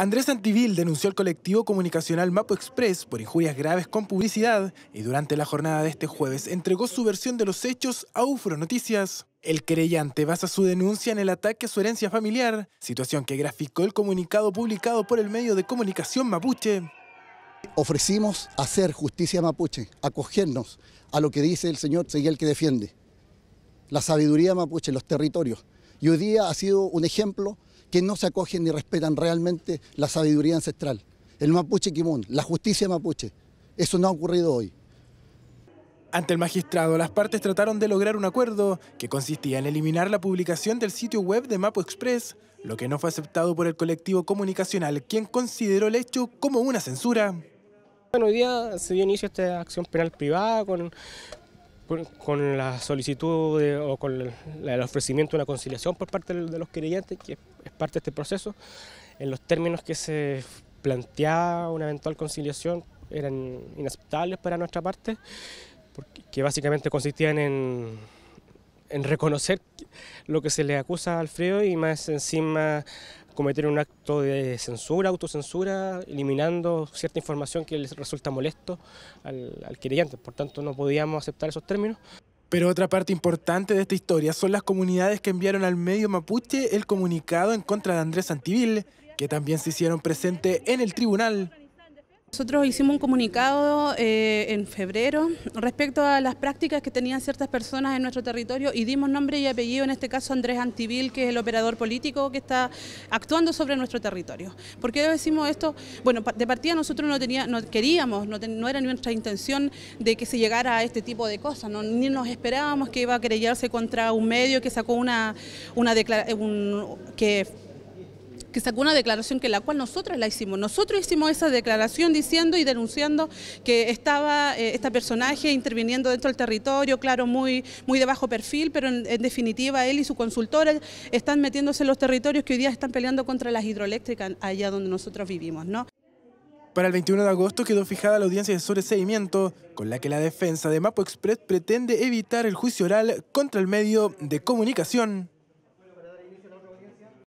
Andrés Antivil denunció al colectivo comunicacional Mapo Express por injurias graves con publicidad y durante la jornada de este jueves entregó su versión de los hechos a Ufro Noticias. El creyante basa su denuncia en el ataque a su herencia familiar, situación que graficó el comunicado publicado por el medio de comunicación mapuche. Ofrecimos hacer justicia mapuche, acogernos a lo que dice el señor Seguiel que defiende, la sabiduría mapuche, los territorios. Y hoy día ha sido un ejemplo que no se acogen ni respetan realmente la sabiduría ancestral, el mapuche Kimón, la justicia mapuche. Eso no ha ocurrido hoy. Ante el magistrado, las partes trataron de lograr un acuerdo que consistía en eliminar la publicación del sitio web de Mapo Express, lo que no fue aceptado por el colectivo comunicacional, quien consideró el hecho como una censura. Bueno, hoy día se dio inicio a esta acción penal privada con, la solicitud o con el, ofrecimiento de una conciliación por parte de los querellantes, que parte de este proceso. En los términos que se planteaba una eventual conciliación eran inaceptables para nuestra parte, porque, que básicamente consistían en, en reconocer lo que se le acusa a Alfredo y más encima cometer un acto de censura, autocensura, eliminando cierta información que les resulta molesto al, al querellante. Por tanto, no podíamos aceptar esos términos. Pero otra parte importante de esta historia son las comunidades que enviaron al medio mapuche el comunicado en contra de Andrés Santibil, que también se hicieron presente en el tribunal. Nosotros hicimos un comunicado eh, en febrero respecto a las prácticas que tenían ciertas personas en nuestro territorio y dimos nombre y apellido, en este caso Andrés Antivil, que es el operador político que está actuando sobre nuestro territorio. ¿Por qué decimos esto? Bueno, de partida nosotros no, tenía, no queríamos, no, no, era nuestra intención de que se llegara a este tipo de cosas, ni nos esperábamos que iba a querellarse contra un medio que sacó una, una declaración, un, que que sacó una declaración que la cual nosotros la hicimos. Nosotros hicimos esa declaración diciendo y denunciando que estaba este personaje interviniendo dentro del territorio, claro, muy, muy de bajo perfil, pero en, definitiva él y su consultora están metiéndose en los territorios que hoy día están peleando contra las hidroeléctricas allá donde nosotros vivimos, ¿no? Para el 21 de agosto quedó fijada la audiencia de sobreseimiento, con la que la defensa de Mapo Express pretende evitar el juicio oral contra el medio de comunicación.